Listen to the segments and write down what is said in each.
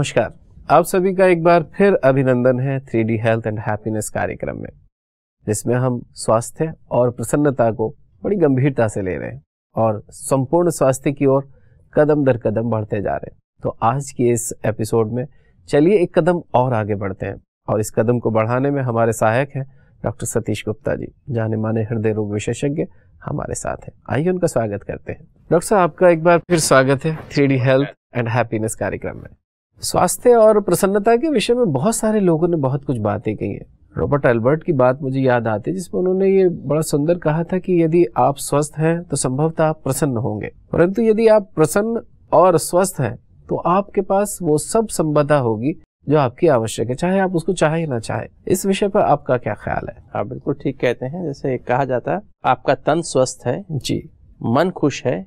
नमस्कार आप सभी का एक बार फिर अभिनंदन है three D health and happiness कार्यक्रम में जिसमें हम स्वास्थ्य और प्रसन्नता को बड़ी गंभीरता से ले रहे हैं और संपूर्ण स्वास्थ्य की ओर कदम दर कदम बढ़ते जा रहे हैं तो आज के इस एपिसोड में चलिए एक कदम और आगे बढ़ते हैं और इस कदम को बढ़ाने में हमारे सहायक हैं डॉक्टर सतीश गुप्ता जी जाने माने हृदय रोग विशेषज्ञ हमारे साथ हैं आइए उनका स्वागत करते हैं डॉक्टर साहब आपका एक बार फिर स्वागत है थ्री हेल्थ एंड हैप्पीनेस कार्यक्रम में स्वास्थ्य और प्रसन्नता के विषय में बहुत सारे लोगों ने बहुत कुछ बातें कही है रॉबर्ट अल्बर्ट की बात मुझे याद आती है जिसमें उन्होंने ये बड़ा सुंदर कहा था कि यदि आप स्वस्थ हैं तो संभवतः आप प्रसन्न होंगे परंतु यदि आप प्रसन्न और स्वस्थ हैं तो आपके पास वो सब संपदा होगी जो आपकी आवश्यक है चाहे आप उसको चाहे ना चाहे इस विषय पर आपका क्या ख्याल है आप बिल्कुल ठीक कहते हैं जैसे कहा जाता है आपका तन स्वस्थ है जी मन खुश है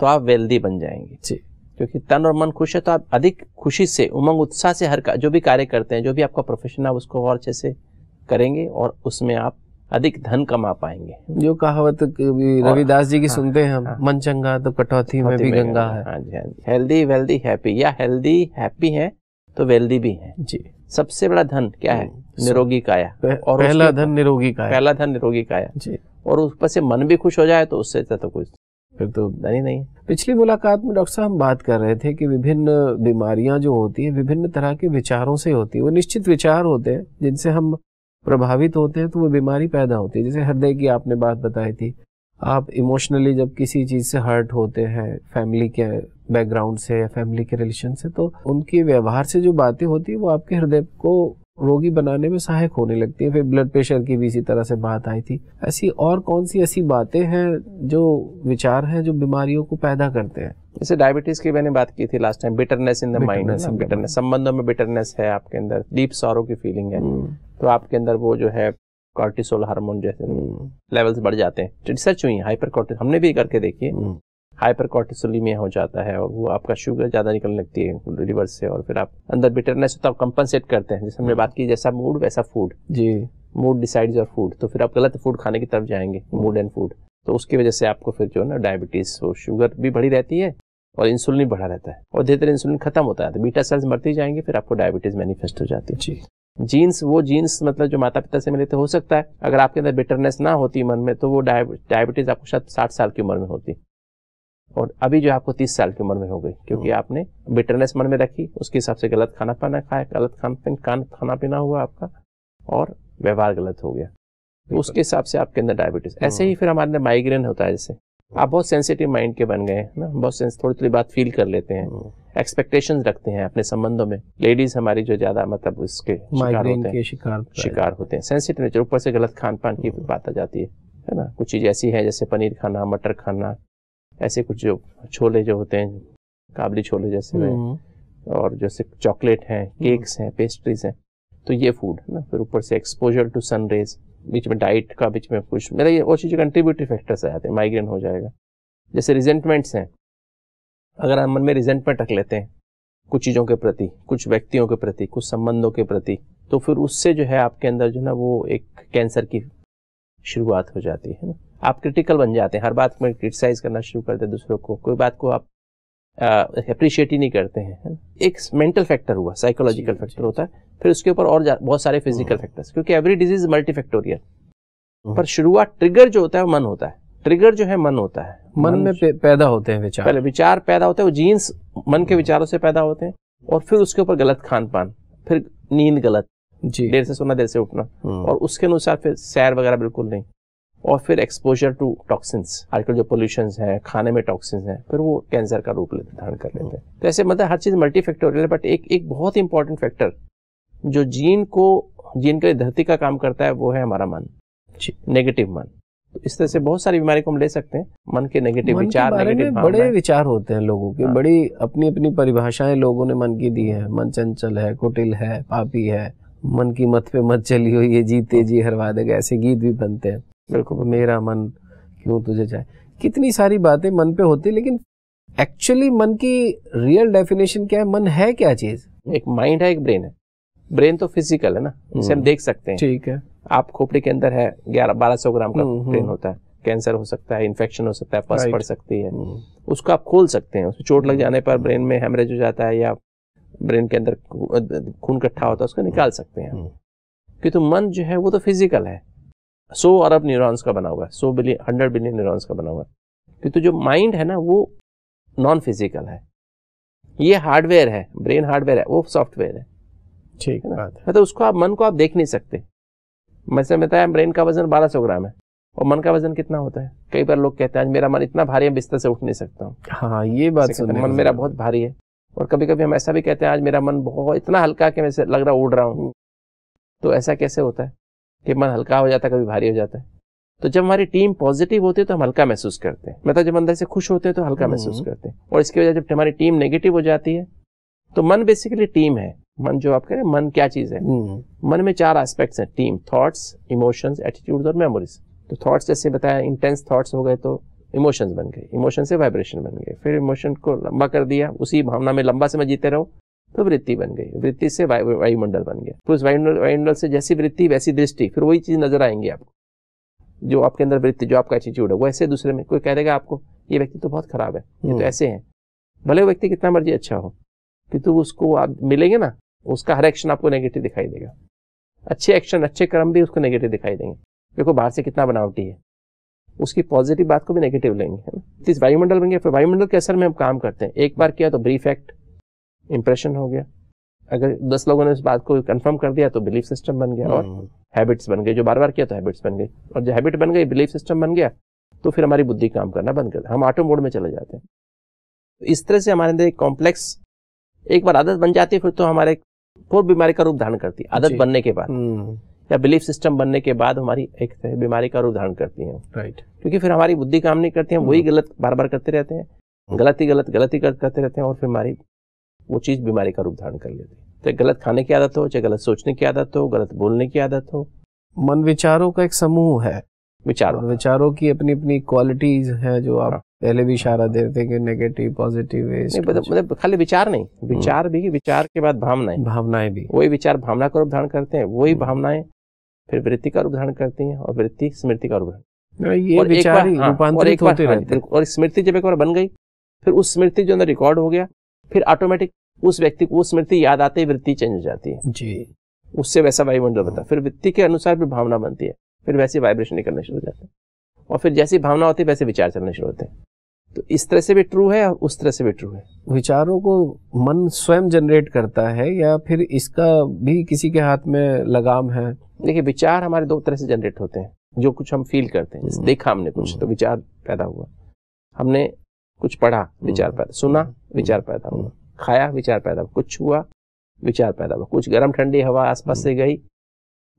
तो आप वेल्दी बन जाएंगे जी क्योंकि तन और मन खुश है तो आप अधिक खुशी से उमंग उत्साह से हर का जो भी कार्य करते हैं जो भी आपका प्रोफेशन है उसको और अच्छे से करेंगे और उसमें आप अधिक धन कमा पाएंगे जो कहावत रविदास जी की हाँ, सुनते हैं हम हाँ, मन चंगा तो कटौती में भी गंगा, गंगा है हाँ जी हाँ जी हेल्दी वेल्दी हैप्पी या हेल्दी हैप्पी है तो वेल्दी भी है जी सबसे बड़ा धन क्या है हम्म, निरोगी काया और पहला धन निरोगी काया पहला धन निरोगी काया जी और उस पर से मन भी खुश हो जाए तो उससे तो कुछ फिर तो नहीं नहीं पिछली मुलाकात में डॉक्टर साहब हम बात कर रहे थे कि विभिन्न बीमारियां जो होती है विभिन्न तरह के विचारों से होती है वो निश्चित विचार होते हैं जिनसे हम प्रभावित होते हैं तो वो बीमारी पैदा होती है जैसे हृदय की आपने बात बताई थी आप इमोशनली जब किसी चीज़ से हर्ट होते हैं फैमिली के बैकग्राउंड से या फैमिली के रिलेशन से तो उनके व्यवहार से जो बातें होती है वो आपके हृदय को रोगी बनाने में सहायक होने लगती है फिर ब्लड प्रेशर की भी इसी तरह से बात आई थी ऐसी और कौन सी ऐसी बातें हैं जो विचार हैं जो बीमारियों को पैदा करते हैं जैसे डायबिटीज की मैंने बात की थी last time bitterness in the mind bitterness संबंधों में बिटरनेस है आपके अंदर डीप सॉरो की फीलिंग है हम्म। तो आपके अंदर वो जो है कॉर्टिसोल हार्मोन जैसे लेवल्स हम्म। बढ़ जाते हैं रिसर्च हुई है हाइपर कॉर्टिस हमने भी करके देखिए हाइपरकॉर्टिसोलीमिया हो जाता है और वो आपका शुगर ज़्यादा निकलने लगती है लिवर से और फिर आप अंदर बिटरनेस होता है कंपनसेट करते हैं जैसे हमने हाँ। बात की जैसा मूड वैसा फूड जी मूड डिसाइड योर फूड तो फिर आप गलत फूड खाने की तरफ जाएंगे मूड एंड फूड तो उसकी वजह से आपको फिर जो है ना डायबिटीज़ हो शुगर भी बढ़ी रहती है और इंसुलिन भी बढ़ा रहता है और धीरे धीरे इंसुलिन खत्म होता है तो बीटा सेल्स मरते जाएंगे फिर आपको डायबिटीज़ मैनिफेस्ट हो जाती है जी जीन्स वो जीन्स मतलब जो माता पिता से मिले तो हो सकता है अगर आपके अंदर बिटरनेस ना होती मन में तो वो डायबिटीज़ आपको शायद साठ साल की उम्र में होती है और अभी जो आपको तीस साल की उम्र में हो गई क्योंकि हाँ। आपने बिटरनेस मन में रखी उसके हिसाब से गलत खाना पाना खाया गलत खान कान खाना पीना हुआ आपका और व्यवहार गलत हो गया तो उसके हिसाब से आपके अंदर डायबिटीज ऐसे ही हाँ। फिर हमारे अंदर माइग्रेन होता है जैसे हाँ। आप बहुत सेंसिटिव माइंड के बन गए हैं ना बहुत थोड़ी थोड़ी बात फील कर लेते हैं एक्सपेक्टेशन रखते हैं अपने संबंधों में लेडीज हमारी जो ज्यादा मतलब उसके शिकार होते हैं शिकार शिकार होते हैं सेंसिटिव नेचर ऊपर से गलत खान पान की बात आ जाती है है ना कुछ चीज़ ऐसी है जैसे पनीर खाना मटर खाना ऐसे कुछ जो छोले जो होते हैं काबली छोले जैसे हम्म। और जैसे चॉकलेट हैं हम्म। केक्स हैं पेस्ट्रीज हैं तो ये फूड है ना फिर ऊपर से एक्सपोजर टू सन रेज बीच में डाइट का बीच में कुछ मेरा ये और चीज़ें कंट्रीब्यूटरी फैक्टर्स आ जाते हैं माइग्रेन हो जाएगा जैसे रिजेंटमेंट्स हैं अगर हम मन में रिजेंटमेंट रख लेते हैं कुछ चीज़ों के प्रति कुछ व्यक्तियों के प्रति कुछ संबंधों के प्रति तो फिर उससे जो है आपके अंदर जो ना वो एक कैंसर की शुरुआत हो जाती है ना आप क्रिटिकल बन जाते हैं हर बात में क्रिटिसाइज करना शुरू करते हैं दूसरों को कोई बात को आप अप्रिशिएट ही नहीं करते हैं एक मेंटल फैक्टर हुआ साइकोलॉजिकल फैक्टर होता है फिर उसके ऊपर और बहुत सारे फिजिकल फैक्टर्स हम्म। क्योंकि एवरी डिजीज मल्टी फैक्टोरियल पर शुरुआत ट्रिगर जो होता है वो मन होता है ट्रिगर जो है मन होता है मन, मन में पैदा होते हैं विचार पहले विचार पैदा होते हैं वो जीन्स मन के हम्म। विचारों से पैदा होते हैं और फिर उसके ऊपर गलत खान पान फिर नींद गलत जी देर से सोना देर से उठना हम्म। और उसके अनुसार फिर सैर वगैरह बिल्कुल नहीं और फिर एक्सपोजर टू टॉक्सिन्स आजकल जो पोल्यूशन है खाने में टॉक्सिन्स हैं फिर वो कैंसर का रूप धारण कर लेते हैं तो ऐसे मतलब हर चीज़ मल्टी फैक्टोरियल बट एक एक बहुत इंपॉर्टेंट फैक्टर जो जीन को जीन के धरती का काम करता है वो है हमारा मन नेगेटिव मन तो इस तरह से बहुत सारी बीमारी को हम ले सकते हैं मन के नेगेटिव विचार नेगेटिव बड़े विचार होते हैं लोगों के हाँ। बड़ी अपनी अपनी परिभाषाएं लोगों ने मन की दी है मन चंचल है कुटिल है पापी है मन की मत पे मत हो ये जीते हाँ। जी हरवा देगा ऐसे गीत भी बनते हैं मेरे को मेरा मन क्यों तुझे जाए कितनी सारी बातें मन पे होती है लेकिन एक्चुअली मन की रियल डेफिनेशन क्या है मन है क्या चीज एक माइंड है एक ब्रेन है ब्रेन तो फिजिकल है ना हम्म। इसे हम देख सकते हैं ठीक है आप खोपड़ी के अंदर है ग्यारह बारह सौ ग्राम का ब्रेन हम्म, हम्म। होता है कैंसर हो सकता है इन्फेक्शन हो सकता है पस पड़ सकती है उसको आप खोल सकते हैं उसको चोट लग जाने पर ब्रेन में हेमरेज हो जाता है या ब्रेन के अंदर खून इकट्ठा होता है उसको निकाल सकते हैं क्योंकि तो मन जो है वो तो फिजिकल है सौ अरब न्यूरॉन्स का बना हुआ है सौ बिलियन हंड्रेड बिलियन न्यूरॉन्स का बना हुआ है क्योंकि तो जो माइंड है ना वो नॉन फिजिकल है ये हार्डवेयर है ब्रेन हार्डवेयर है वो सॉफ्टवेयर है ठीक है ना मतलब उसको आप मन को आप देख नहीं सकते मैंने बताया ब्रेन का वजन बारह सौ ग्राम है और मन का वजन कितना होता है कई बार लोग कहते हैं मेरा मन इतना भारी है बिस्तर से उठ नहीं सकता हूँ हाँ ये बात सुनने मन मेरा बहुत भारी है और कभी कभी हम ऐसा भी कहते हैं आज मेरा मन बहुत इतना हल्का कि मैं लग रहा उड़ रहा हूँ तो ऐसा कैसे होता है कि मन हल्का हो जाता है कभी भारी हो जाता है तो जब हमारी टीम पॉजिटिव होती है तो हम हल्का महसूस करते हैं मतलब जब अंदर से खुश होते हैं तो हल्का हम्म। महसूस करते हैं और इसकी वजह जब हमारी टीम नेगेटिव हो जाती है तो मन बेसिकली टीम है मन जो आप कह रहे हैं मन क्या चीज है हम्म। मन में चार एस्पेक्ट्स हैं टीम थॉट्स इमोशंस एटीट्यूड और मेमोरीज तो थॉट्स जैसे बताया इंटेंस थॉट्स हो गए तो इमोशंस बन गए इमोशन से वाइब्रेशन बन गए फिर इमोशन को लंबा कर दिया उसी भावना में लंबा समय जीते रहो तो वृत्ति बन गई वृत्ति से वायुमंडल बन गया फिर उस वायुमंडल वायुमंडल से जैसी वृत्ति वैसी दृष्टि फिर वही चीज़ नजर आएंगी आपको जो आपके अंदर वृत्ति जो आपका एटीट्यूड है वो ऐसे दूसरे में कोई कह देगा आपको ये व्यक्ति तो बहुत खराब है ये तो हम्म। ऐसे है भले वो व्यक्ति कितना मर्जी अच्छा हो किंतु तो उसको आप मिलेंगे ना उसका हर एक्शन आपको नेगेटिव दिखाई देगा अच्छे एक्शन अच्छे कर्म भी उसको नेगेटिव दिखाई देंगे देखो बाहर से कितना बनावटी है उसकी पॉजिटिव बात को भी नेगेटिव लेंगे है ना वायुमंडल बन गया फिर वायुमंडल के असर में हम काम करते हैं एक बार किया तो ब्रीफ एक्ट इम्प्रेशन हो गया अगर दस लोगों ने इस बात को कंफर्म कर दिया तो बिलीफ सिस्टम बन गया और हैबिट्स हम्म। बन गए जो बार बार किया तो हैबिट्स बन गई और जो हैबिट बन गई बिलीफ सिस्टम बन गया तो फिर हमारी बुद्धि काम करना बंद कर हम ऑटो मोड में चले जाते हैं तो इस तरह से हमारे अंदर एक कॉम्प्लेक्स एक बार आदत बन जाती है फिर तो हमारे फिर बीमारी का रूप धारण करती है आदत बनने के बाद हम्म। या बिलीफ सिस्टम बनने के बाद हमारी एक बीमारी का रूप धारण करती है राइट क्योंकि फिर हमारी बुद्धि काम नहीं करती है हम वही हम्म। गलत बार बार करते रहते हैं गलती गलत गलती गलत करते रहते हैं और फिर हमारी वो चीज़ बीमारी का रूप धारण कर लेती है चाहे गलत खाने की आदत हो चाहे गलत सोचने की आदत हो गलत बोलने की आदत हो मन विचारों का एक समूह है विचारों विचारों की अपनी अपनी क्वालिटीज है जो आप हाँ। पहले भी इशारा दे थे कि नेगेटिव पॉजिटिव मतलब, मतलब खाली विचार नहीं हम्म। विचार भी विचार के बाद भावनाएं भावनाएं भी वही विचार भावना का रूप धारण करते हैं वही हम्म। भावनाएं फिर वृत्ति का रूप धारण करती हैं और वृत्ति स्मृति का रूप धारण हाँ, ये और विचार हाँ, और स्मृति जब एक बार बन गई फिर उस स्मृति जो अंदर रिकॉर्ड हो गया फिर ऑटोमेटिक उस व्यक्ति को स्मृति याद आते ही वृत्ति चेंज हो जाती है जी उससे वैसा वायुमंडल बनता है फिर वृत्ति के अनुसार भी भावना बनती है फिर वैसे वाइब्रेशन निकलने शुरू हो जाते हैं और फिर जैसी भावना होती है वैसे विचार चलने शुरू होते हैं तो इस तरह से भी ट्रू है और उस तरह से भी ट्रू है विचारों को मन स्वयं जनरेट करता है या फिर इसका भी किसी के हाथ में लगाम है देखिए विचार हमारे दो तरह से जनरेट होते हैं जो कुछ हम फील करते हैं हम्म। देखा हमने कुछ तो हम्म। विचार पैदा हुआ हमने कुछ पढ़ा हम्म। विचार पैदा सुना हम्म। विचार पैदा हुआ खाया विचार पैदा हुआ कुछ हुआ विचार पैदा हुआ कुछ गर्म ठंडी हवा आसपास से हम्म। गई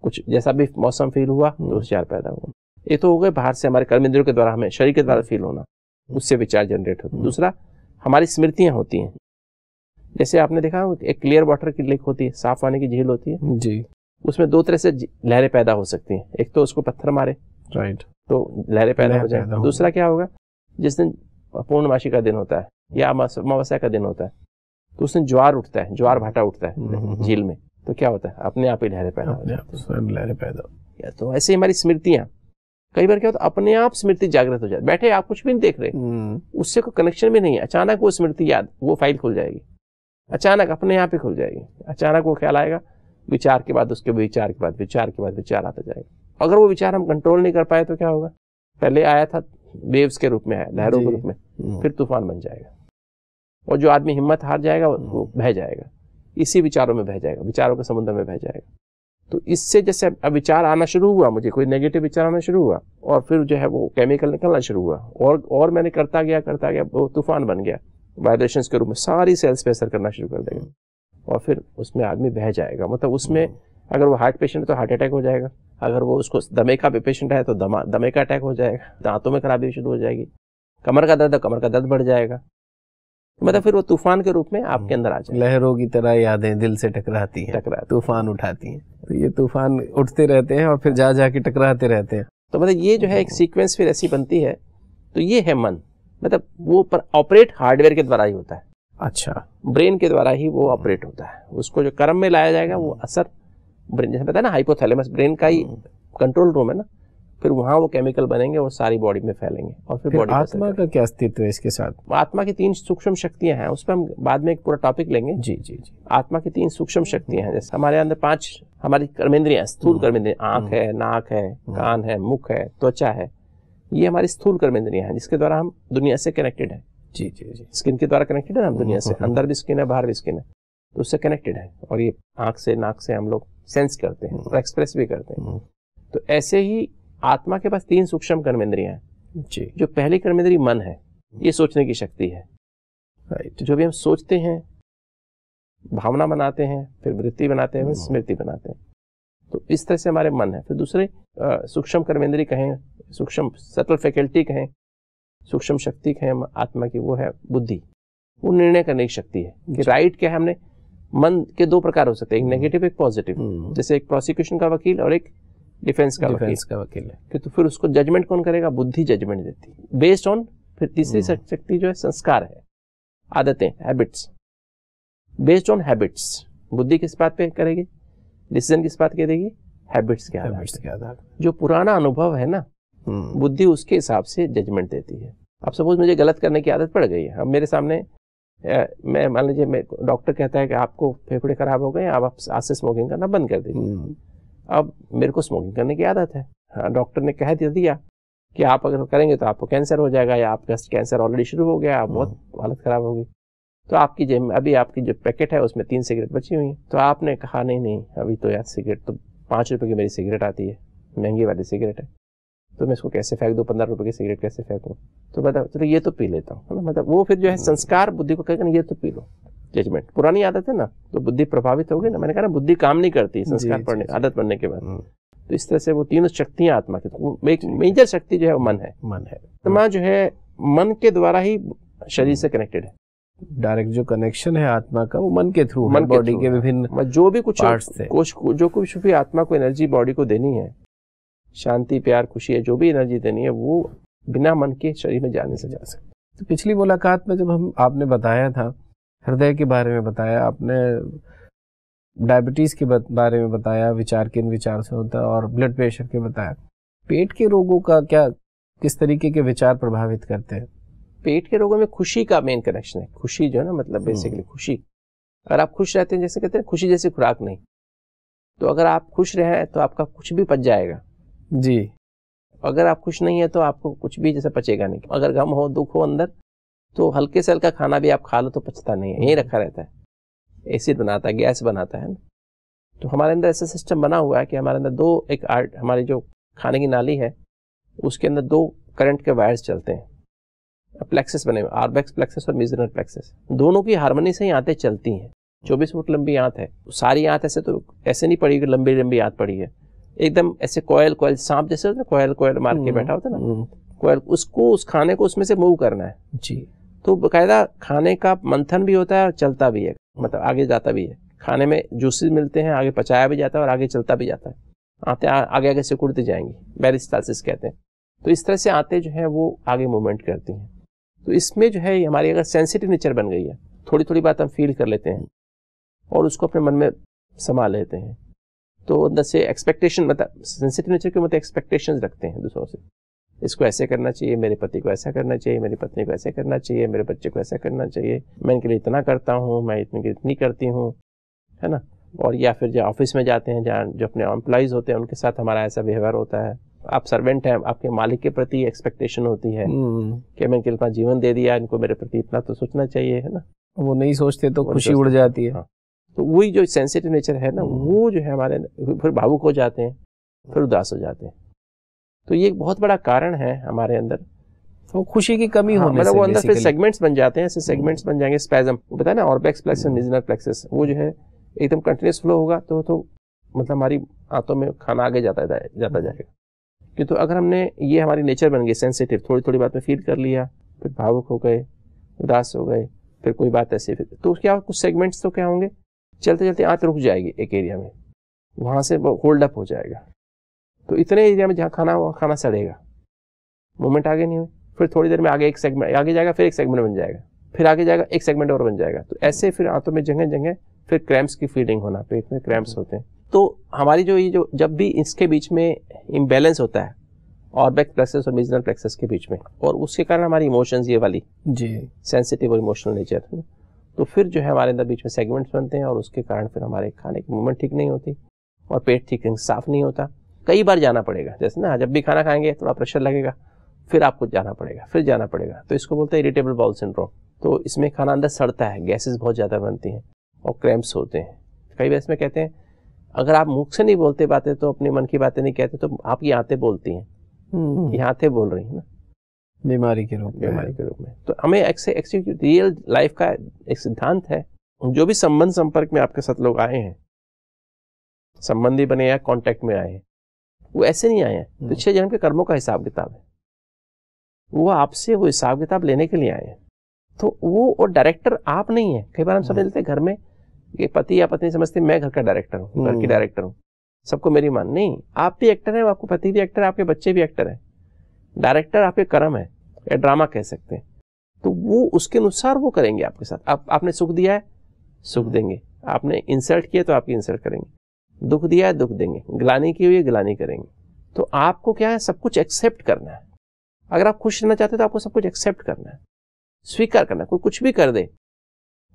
कुछ जैसा भी मौसम फील हुआ तो विचार पैदा हुआ ये तो हो गए बाहर से हमारे कर्मेंद्रियों के द्वारा हमें शरीर के द्वारा फील होना उससे विचार जनरेट होता दूसरा हमारी स्मृतियां होती हैं जैसे आपने देखा एक क्लियर वाटर की लेक होती है साफ पानी की झील होती है जी उसमें दो तरह से लहरें पैदा हो सकती हैं एक तो उसको पत्थर मारे राइट तो लहरें पैदा हो जाए दूसरा क्या होगा जिस दिन पूर्णमासी का दिन होता है हम्म। या अमावस्या का दिन होता है तो उसमें ज्वार उठता है ज्वार भाटा उठता है हम्म, हम्म, झील में तो क्या होता है अपने आप ही लहरें पैदा अपने लहरें पैदा या तो ऐसे हमारी स्मृतियां कई बार क्या होता है अपने आप स्मृति जागृत हो जाती बैठे आप कुछ भी नहीं देख रहे उससे कोई कनेक्शन भी नहीं है अचानक वो स्मृति याद वो फाइल खुल जाएगी अचानक अपने आप ही खुल जाएगी अचानक वो ख्याल आएगा विचार के बाद उसके विचार के बाद विचार के बाद विचार आता जाएगा अगर वो विचार हम कंट्रोल नहीं कर पाए तो क्या होगा पहले आया था वेव्स के रूप में आया लहरों के रूप में हम्म। फिर तूफान बन जाएगा और जो आदमी हिम्मत हार जाएगा वो हम्म। बह जाएगा इसी विचारों में बह जाएगा विचारों के समुद्र में बह जाएगा तो इससे जैसे अब विचार आना शुरू हुआ मुझे कोई नेगेटिव विचार आना शुरू हुआ और फिर जो है वो केमिकल निकलना शुरू हुआ और और मैंने करता गया करता गया वो तूफान बन गया वाइब्रेशन के रूप में सारी सेल्स पे असर करना शुरू कर देगा हम्म। और फिर उसमें आदमी बह जाएगा मतलब उसमें अगर वो हार्ट पेशेंट है तो हार्ट अटैक हो जाएगा अगर वो उसको दमे का भी पेशेंट है तो दमा दमे का अटैक हो जाएगा दांतों में खराबी शुरू हो जाएगी कमर का दर्द है कमर का दर्द बढ़ जाएगा मतलब फिर वो तूफान के रूप में आपके हम्म। अंदर आ जाए लहरों की तरह यादें दिल से टकराती हैं टकरा तूफान उठाती हैं तो ये तूफान उठते रहते हैं और फिर जा जा के टकराते रहते हैं तो मतलब ये जो है एक सीक्वेंस फिर ऐसी बनती है तो ये है मन मतलब वो पर ऑपरेट हार्डवेयर के द्वारा ही होता है अच्छा ब्रेन के द्वारा ही वो ऑपरेट होता है उसको जो कर्म में लाया जाएगा वो असर ब्रेन जैसे बताया ना हाइपोथैलेमस ब्रेन का ही कंट्रोल हाँ। रूम है ना फिर वहाँ वो केमिकल बनेंगे और सारी बॉडी में फैलेंगे और फिर, फिर बॉडी आत्मा का क्या अस्तित्व है इसके साथ आत्मा की तीन सूक्ष्म शक्तियाँ हैं उस पर हम बाद में एक पूरा टॉपिक लेंगे जी जी जी आत्मा की तीन सूक्ष्म शक्तियाँ हैं जैसे हमारे अंदर पांच हमारी कर्मेंद्रियाँ स्थूल हाँ। कर्मेंद्रियां आँख हाँ। है नाक है कान है मुख है त्वचा है ये हमारी स्थूल कर्मेंद्रिया हैं जिसके द्वारा हम दुनिया से कनेक्टेड है जी जी जी स्किन के द्वारा कनेक्टेड है हम दुनिया से अंदर भी स्किन है बाहर भी स्किन है तो उससे कनेक्टेड है और ये आँख से नाक से हम लोग सेंस करते हैं और हम्म। एक्सप्रेस भी करते हैं हम्म। तो ऐसे ही आत्मा के पास तीन सूक्ष्म कर्मेंद्रियां जी जो पहली कर्मेंद्री मन है ये हम्म। सोचने की शक्ति है राइट जो भी हम सोचते हैं भावना बनाते हैं फिर वृत्ति बनाते हैं फिर स्मृति बनाते हैं तो इस तरह से हमारे मन है फिर दूसरे सूक्ष्म कर्मेंद्री कहें सूक्ष्म सटल फैकल्टी कहें सूक्ष्म शक्ति कहें आत्मा की वो है बुद्धि वो निर्णय करने की शक्ति है कि राइट क्या है हमने मन के दो प्रकार हो सकते हैं एक नेगेटिव हम्म। एक पॉजिटिव हम्म। जैसे एक प्रोसिक्यूशन का वकील और एक डिफेंस का डिफेंस का वकील है तो फिर उसको जजमेंट कौन करेगा बुद्धि जजमेंट देती है बेस्ड ऑन फिर तीसरी हम्म। शक्ति जो है संस्कार है आदतें हैबिट्स बेस्ड ऑन हैबिट्स बुद्धि किस बात पे करेगी डिसीजन किस बात के देगी हैबिट्स के आधार जो पुराना अनुभव है ना बुद्धि उसके हिसाब से जजमेंट देती है अब सपोज मुझे गलत करने की आदत पड़ गई है अब मेरे सामने मैं मान लीजिए मैं डॉक्टर कहता है कि आपको फेफड़े खराब हो गए आप आज से स्मोकिंग करना बंद कर दीजिए हम्म। अब मेरे को स्मोकिंग करने की आदत है हाँ डॉक्टर ने कह दिया कि आप अगर करेंगे तो आपको कैंसर हो जाएगा या आपका कैंसर ऑलरेडी शुरू हो गया आप बहुत हम्म। हालत ख़राब होगी तो आपकी जेब अभी आपकी जो पैकेट है उसमें तीन सिगरेट बची हुई हैं तो आपने कहा नहीं नहीं अभी तो यार सिगरेट तो पाँच रुपये की मेरी सिगरेट आती है महंगी वाली सिगरेट है तो मैं इसको कैसे फेंक दूँ पंद्रह रुपए की सिगरेट कैसे फेंकूँ तो बता चलो तो ये तो पी लेता हूँ ना मतलब वो फिर जो है हम्म। संस्कार बुद्धि को कहेगा ये तो पी लो जजमेंट पुरानी आदत है ना तो बुद्धि प्रभावित होगी ना मैंने कहा ना बुद्धि काम नहीं करती संस्कार पढ़ने आदत बनने के बाद हम्म। तो इस तरह से वो तीनों शक्तियां आत्मा की तो एक मेजर शक्ति जो है वो मन है मन है आत्मा जो है मन के द्वारा ही शरीर से कनेक्टेड हम्म। है डायरेक्ट जो कनेक्शन है आत्मा का वो मन के थ्रू मन बॉडी के, के विभिन्न मतलब जो भी कुछ कोश जो कुछ भी आत्मा को एनर्जी बॉडी को देनी है शांति प्यार खुशी है जो भी एनर्जी देनी है वो बिना मन के शरीर में जाने से जा सके तो पिछली मुलाकात में जब हम आपने बताया था हृदय के बारे में बताया आपने डायबिटीज़ के बारे में बताया विचार किन विचार से होता है और ब्लड प्रेशर के बताया पेट के रोगों का क्या किस तरीके के विचार प्रभावित करते हैं पेट के रोगों में खुशी का मेन कनेक्शन है खुशी जो है ना मतलब बेसिकली हम्म। खुशी अगर आप खुश रहते हैं जैसे कहते हैं खुशी जैसी खुराक नहीं तो अगर आप खुश रहें तो आपका कुछ भी पच जाएगा जी अगर आप खुश नहीं है तो आपको कुछ भी जैसे पचेगा नहीं अगर गम हो दुख हो अंदर तो हल्के से हल्का खाना भी आप खा लो तो पचता नहीं है यहीं हम्म। रखा रहता है एसिड बनाता है गैस बनाता है ना तो हमारे अंदर ऐसा सिस्टम बना हुआ है कि हमारे अंदर दो एक आर्ट हमारी जो खाने की नाली है उसके अंदर दो करंट के वायर्स चलते हैं प्लेक्सेस बने हुए आरबेक्स प्लेक्सेस और मिजनर प्लेक्सेस दोनों की हारमोनी से ही आँतें चलती हैं चौबीस फुट लंबी आँत है सारी आँत ऐसे तो ऐसे नहीं पड़ी कि लंबी लंबी आँत पड़ी है एकदम ऐसे कोयल कोयल सांप जैसे होता है कोयल कोयल मार के हम्म, बैठा होता है ना हम्म। कोयल उसको उस खाने को उसमें से मूव करना है जी तो बकायदा खाने का मंथन भी होता है और चलता भी है मतलब आगे जाता भी है खाने में जूसेस मिलते हैं आगे पचाया भी जाता है और आगे चलता भी जाता है आते आगे आगे सिकुड़ती जाएंगी बैरिस्टासिस कहते हैं तो इस तरह से आते जो है वो आगे मूवमेंट करती हैं तो इसमें जो है हमारी अगर सेंसिटिव नेचर बन गई है थोड़ी थोड़ी बात हम फील कर लेते हैं और उसको अपने मन में समा लेते हैं तो अंदर से एक्सपेक्टेशन मतलब सेंसिटिव नेचर के मतलब एक्सपेक्टेशंस रखते हैं दूसरों से इसको ऐसे करना चाहिए मेरे पति को ऐसा करना चाहिए मेरी पत्नी को ऐसे करना चाहिए मेरे बच्चे को ऐसा करना चाहिए मैं इनके लिए इतना करता हूँ मैं इतने के इतनी करती हूँ है ना और या फिर जो ऑफिस में जाते हैं जहाँ जो अपने एम्प्लॉयज़ होते हैं उनके साथ हमारा ऐसा व्यवहार होता है आप सर्वेंट हैं आपके मालिक के प्रति एक्सपेक्टेशन होती है हम्म। कि मैं इनके इतना जीवन दे दिया इनको मेरे प्रति इतना तो सोचना चाहिए है ना वो नहीं सोचते तो खुशी उड़ जाती है हाँ। तो वही जो सेंसिटिव नेचर है ना हम्म। वो जो है हमारे फिर भावुक हो जाते हैं फिर उदास हो जाते हैं तो ये एक बहुत बड़ा कारण है हमारे अंदर वो तो खुशी की कमी हाँ, होने मतलब वो अंदर फिर सेगमेंट्स बन जाते हैं ऐसे सेगमेंट्स हम्म। बन जाएंगे स्पैजम वो बताया ना ऑर्बेक्स प्लेक्स मिजनर प्लेक्सेस वो जो है एकदम कंटिन्यूस फ्लो होगा तो तो मतलब हमारी आंतों में खाना आगे जाता जाता हम्म। जाएगा कि तो अगर हमने ये हमारी नेचर बन गई सेंसिटिव थोड़ी थोड़ी बात में फील कर लिया फिर भावुक हो गए उदास हो गए फिर कोई बात ऐसी फिर तो क्या कुछ सेगमेंट्स तो क्या होंगे चलते चलते आँच रुक जाएगी एक एरिया में वहाँ से होल्ड अप हो जाएगा तो इतने एरिया में जहाँ खाना वहाँ खाना सड़ेगा मोमेंट आगे नहीं हुई फिर थोड़ी देर में आगे एक सेगमेंट आगे जाएगा फिर एक सेगमेंट बन जाएगा फिर आगे जाएगा एक सेगमेंट और बन जाएगा तो ऐसे फिर आंतों में जगह जगह फिर क्रैम्प्स की फीलिंग होना पेट में क्रैम्प्स होते हैं तो हमारी जो ये जो जब भी इसके बीच में इम्बेलेंस होता है ऑर्बेक प्लेक्सेस और मिजनल प्लेक्सेस के बीच में और उसके कारण हमारी इमोशंस ये वाली जी सेंसिटिव और इमोशनल नेचर तो फिर जो है हमारे अंदर बीच में सेगमेंट्स बनते हैं और उसके कारण फिर हमारे खाने की मूवमेंट ठीक नहीं होती और पेट ठीक साफ नहीं होता कई बार जाना पड़ेगा जैसे ना जब भी खाना खाएंगे थोड़ा प्रेशर लगेगा फिर आपको जाना पड़ेगा फिर जाना पड़ेगा तो इसको बोलते हैं इरिटेबल बाउल सिंड्रोम तो इसमें खाना अंदर सड़ता है गैसेस बहुत ज़्यादा बनती हैं और क्रैम्प्स होते हैं कई बार इसमें कहते हैं अगर आप मुख से नहीं बोलते बातें तो अपने मन की बातें नहीं कहते तो आपकी आँतें बोलती हैं हम्म। ये आँतें बोल रही हैं ना बीमारी के रूप में बीमारी के रूप में तो हमें रियल लाइफ का एक सिद्धांत है जो भी संबंध संपर्क में आपके साथ लोग आए हैं संबंधी बने या कांटेक्ट में आए हैं वो ऐसे नहीं आए हैं हम्म। पिछले जन्म के कर्मों का हिसाब किताब है वो आपसे वो हिसाब किताब लेने के लिए आए हैं तो वो और डायरेक्टर आप नहीं है कई बार हम हम्म। समझ लेते घर में ये पति या पत्नी समझते मैं घर का डायरेक्टर हूँ घर की डायरेक्टर हम्म। हूँ सबको मेरी मान नहीं आप भी एक्टर हैं आपको पति भी एक्टर है आपके बच्चे भी एक्टर हैं डायरेक्टर आपके कर्म है या ड्रामा कह सकते हैं तो वो उसके अनुसार वो करेंगे आपके साथ आप आपने सुख दिया है सुख देंगे आपने इंसल्ट किया तो आपकी इंसल्ट करेंगे दुख दिया है दुख देंगे ग्लानी की हुई है ग्लानी करेंगे तो आपको क्या है सब कुछ एक्सेप्ट करना है अगर आप खुश रहना चाहते तो आपको सब कुछ एक्सेप्ट करना है स्वीकार करना कोई कुछ भी कर दे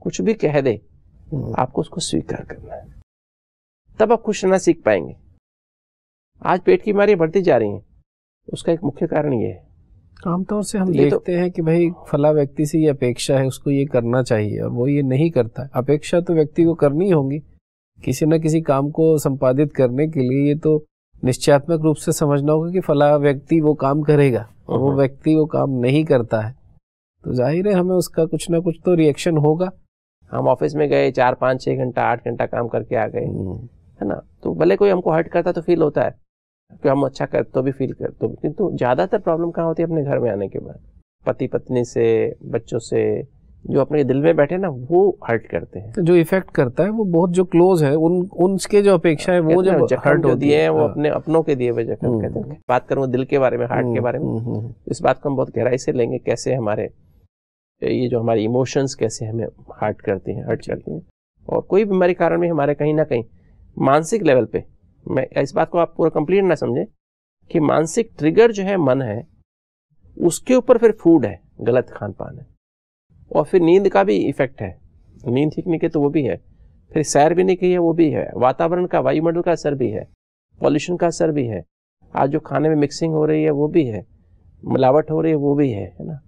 कुछ भी कह दे हम्म। आपको उसको स्वीकार करना है तब आप खुश रहना सीख पाएंगे आज पेट की बीमारियां बढ़ती जा रही हैं उसका एक मुख्य कारण यह है आमतौर से हम तो देखते तो, हैं कि भाई फला व्यक्ति से ये अपेक्षा है उसको ये करना चाहिए और वो ये नहीं करता है अपेक्षा तो व्यक्ति को करनी होगी किसी न किसी काम को संपादित करने के लिए ये तो निश्चयात्मक रूप से समझना होगा कि फला व्यक्ति वो काम करेगा और वो हम्म। व्यक्ति वो काम नहीं करता है तो जाहिर है हमें उसका कुछ ना कुछ तो रिएक्शन होगा हम ऑफिस में गए चार पाँच छः घंटा आठ घंटा काम करके आ गए हम्म। है ना तो भले कोई हमको हर्ट करता तो फील होता है कि हम अच्छा कर तो भी फील कर तो भी किंतु ज़्यादातर प्रॉब्लम कहाँ होती है अपने घर में आने के बाद पति पत्नी से बच्चों से जो अपने दिल में बैठे ना वो हर्ट करते हैं तो जो इफेक्ट करता है वो बहुत जो क्लोज है उन उनके जो अपेक्षा है वो जब हर्ट दिए हैं वो हाँ। अपने अपनों के दिए हुए जख्म हम्म। कहते हैं बात करूँ दिल के बारे में हार्ट के हम्म, बारे में हम्म, इस बात को हम बहुत गहराई से लेंगे कैसे हमारे ये जो हमारे इमोशंस कैसे हमें हार्ट करते हैं हर्ट करती हैं और कोई बीमारी कारण भी हमारे कहीं ना कहीं मानसिक लेवल पे मैं इस बात को आप पूरा कंप्लीट ना समझें कि मानसिक ट्रिगर जो है मन है उसके ऊपर फिर फूड है गलत खान पान है और फिर नींद का भी इफेक्ट है नींद ठीक नहीं की तो वो भी है फिर सैर भी नहीं की है वो भी है वातावरण का वायुमंडल का असर भी है पॉल्यूशन का असर भी है आज जो खाने में मिक्सिंग हो रही है वो भी है मिलावट हो रही है वो भी है है ना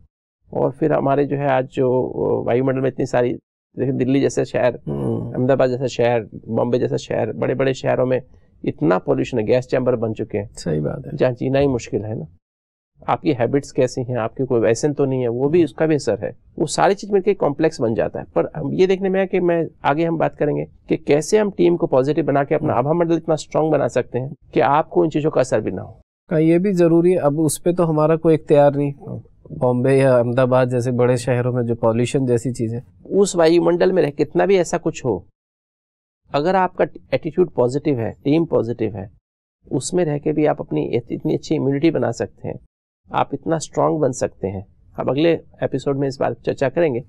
और फिर हमारे जो है आज जो वायुमंडल में इतनी सारी जैसे दिल्ली जैसा शहर हम्म। अहमदाबाद जैसा शहर बॉम्बे जैसा शहर बड़े बड़े शहरों में इतना पॉल्यूशन है गैस चैम्बर बन चुके हैं सही बात है जहाँ जीना ही मुश्किल है ना आपकी हैबिट्स कैसी हैं आपके कोई वैसन तो नहीं है वो भी उसका भी असर है वो सारी चीज़ मिलकर कॉम्प्लेक्स बन जाता है पर ये देखने में है कि मैं आगे हम बात करेंगे कि कैसे हम टीम को पॉजिटिव बना के अपना आभा मंडल इतना स्ट्रांग बना सकते हैं कि आपको इन चीज़ों का असर भी ना हो हाँ, ये भी ज़रूरी है अब उस पर तो हमारा कोई इख्तियार नहीं बॉम्बे या अहमदाबाद जैसे बड़े शहरों में जो पॉल्यूशन जैसी चीज़ें उस वायुमंडल में रह कितना भी ऐसा कुछ हो अगर आपका एटीट्यूड पॉजिटिव है टीम पॉजिटिव है उसमें रह के भी आप अपनी इतनी अच्छी इम्यूनिटी बना सकते हैं आप इतना स्ट्रांग बन सकते हैं अब अगले एपिसोड में इस बार चर्चा करेंगे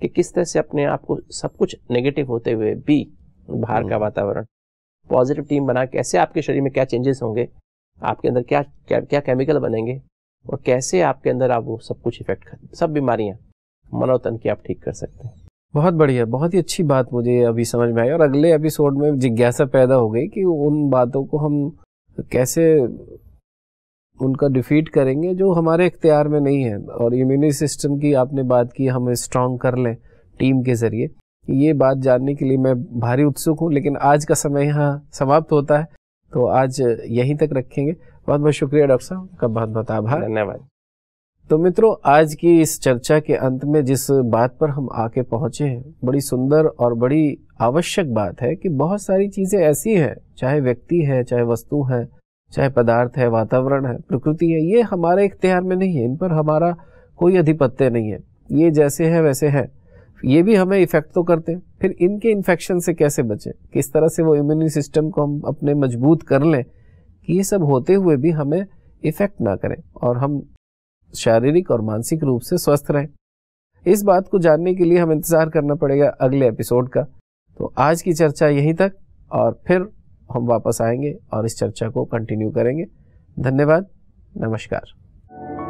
कि किस तरह से अपने आप को सब कुछ नेगेटिव होते हुए भी बाहर का हम्म। वातावरण पॉजिटिव टीम बना कैसे आपके शरीर में क्या चेंजेस होंगे आपके अंदर क्या क्या, क्या केमिकल बनेंगे और कैसे आपके अंदर आप वो सब कुछ इफेक्ट सब बीमारियाँ मनोतन की आप ठीक कर सकते हैं बहुत बढ़िया बहुत ही अच्छी बात मुझे अभी समझ में आई और अगले एपिसोड में जिज्ञासा पैदा हो गई कि उन बातों को हम कैसे उनका डिफीट करेंगे जो हमारे इख्तियार में नहीं है और इम्यूनिटी सिस्टम की आपने बात की हम स्ट्रॉन्ग कर लें टीम के ज़रिए ये बात जानने के लिए मैं भारी उत्सुक हूँ लेकिन आज का समय यहाँ समाप्त होता है तो आज यहीं तक रखेंगे बहुत बहुत शुक्रिया डॉक्टर साहब का बहुत बहुत आभार धन्यवाद तो मित्रों आज की इस चर्चा के अंत में जिस बात पर हम आके पहुंचे हैं बड़ी सुंदर और बड़ी आवश्यक बात है कि बहुत सारी चीज़ें ऐसी हैं चाहे व्यक्ति है चाहे वस्तु है चाहे पदार्थ है वातावरण है प्रकृति है ये हमारे इख्तियार में नहीं है इन पर हमारा कोई अधिपत्य नहीं है ये जैसे है वैसे है ये भी हमें इफ़ेक्ट तो करते हैं फिर इनके इन्फेक्शन से कैसे बचें किस तरह से वो इम्यूनिटी सिस्टम को हम अपने मजबूत कर लें कि ये सब होते हुए भी हमें इफ़ेक्ट ना करें और हम शारीरिक और मानसिक रूप से स्वस्थ रहें इस बात को जानने के लिए हम इंतज़ार करना पड़ेगा अगले एपिसोड का तो आज की चर्चा यहीं तक और फिर हम वापस आएंगे और इस चर्चा को कंटिन्यू करेंगे धन्यवाद नमस्कार